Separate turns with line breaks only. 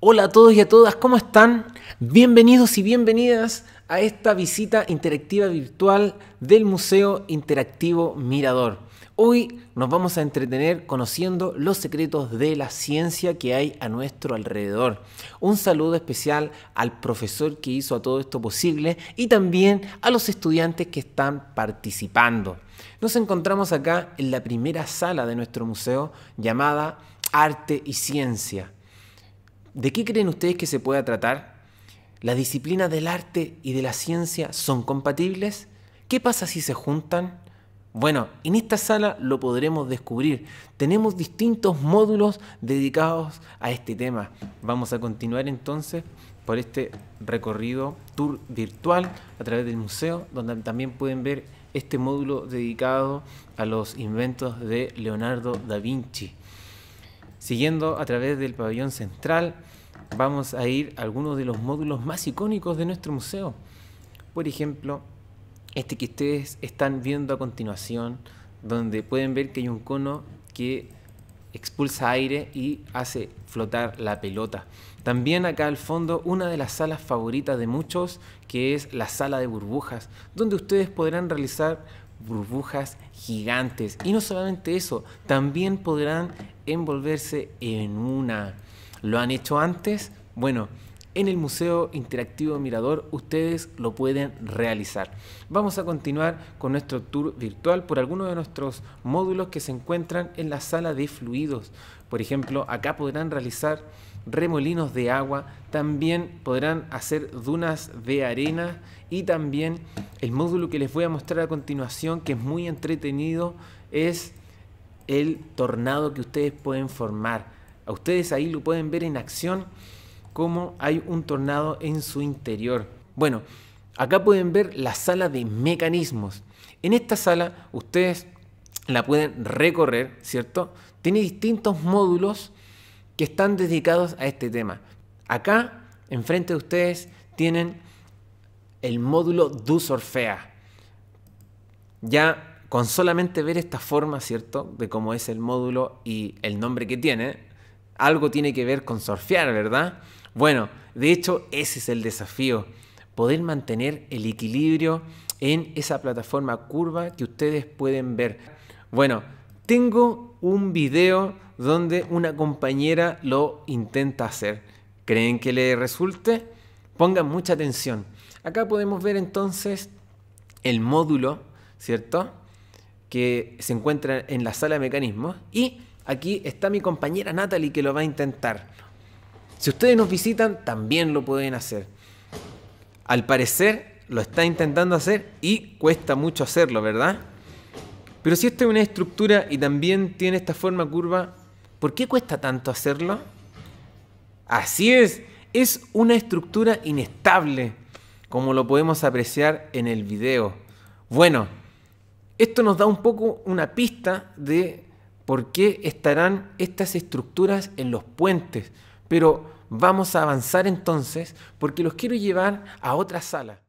Hola a todos y a todas, ¿cómo están? Bienvenidos y bienvenidas a esta visita interactiva virtual del Museo Interactivo Mirador. Hoy nos vamos a entretener conociendo los secretos de la ciencia que hay a nuestro alrededor. Un saludo especial al profesor que hizo a todo esto posible y también a los estudiantes que están participando. Nos encontramos acá en la primera sala de nuestro museo llamada Arte y Ciencia ¿De qué creen ustedes que se pueda tratar? ¿Las disciplinas del arte y de la ciencia son compatibles? ¿Qué pasa si se juntan? Bueno, en esta sala lo podremos descubrir. Tenemos distintos módulos dedicados a este tema. Vamos a continuar entonces por este recorrido tour virtual a través del museo, donde también pueden ver este módulo dedicado a los inventos de Leonardo da Vinci. Siguiendo a través del pabellón central, vamos a ir a algunos de los módulos más icónicos de nuestro museo. Por ejemplo, este que ustedes están viendo a continuación, donde pueden ver que hay un cono que expulsa aire y hace flotar la pelota. También acá al fondo una de las salas favoritas de muchos, que es la sala de burbujas, donde ustedes podrán realizar burbujas gigantes. Y no solamente eso, también podrán envolverse en una. ¿Lo han hecho antes? Bueno, en el Museo Interactivo Mirador ustedes lo pueden realizar. Vamos a continuar con nuestro tour virtual por algunos de nuestros módulos que se encuentran en la sala de fluidos. Por ejemplo, acá podrán realizar remolinos de agua, también podrán hacer dunas de arena y también el módulo que les voy a mostrar a continuación, que es muy entretenido, es el tornado que ustedes pueden formar. A ustedes ahí lo pueden ver en acción cómo hay un tornado en su interior. Bueno, acá pueden ver la sala de mecanismos. En esta sala ustedes la pueden recorrer, ¿cierto? Tiene distintos módulos que están dedicados a este tema. Acá, enfrente de ustedes, tienen el módulo DuSorfea. Ya con solamente ver esta forma, ¿cierto? De cómo es el módulo y el nombre que tiene, algo tiene que ver con surfear, ¿verdad? Bueno, de hecho ese es el desafío, poder mantener el equilibrio en esa plataforma curva que ustedes pueden ver. Bueno, tengo un video donde una compañera lo intenta hacer. ¿Creen que le resulte? Pongan mucha atención. Acá podemos ver entonces el módulo, ¿cierto? Que se encuentra en la sala de mecanismos. Y aquí está mi compañera Natalie que lo va a intentar. Si ustedes nos visitan, también lo pueden hacer. Al parecer, lo está intentando hacer y cuesta mucho hacerlo, ¿verdad? Pero si esta es una estructura y también tiene esta forma curva, ¿por qué cuesta tanto hacerlo? Así es, es una estructura inestable, como lo podemos apreciar en el video. Bueno, esto nos da un poco una pista de por qué estarán estas estructuras en los puentes, pero vamos a avanzar entonces porque los quiero llevar a otra sala.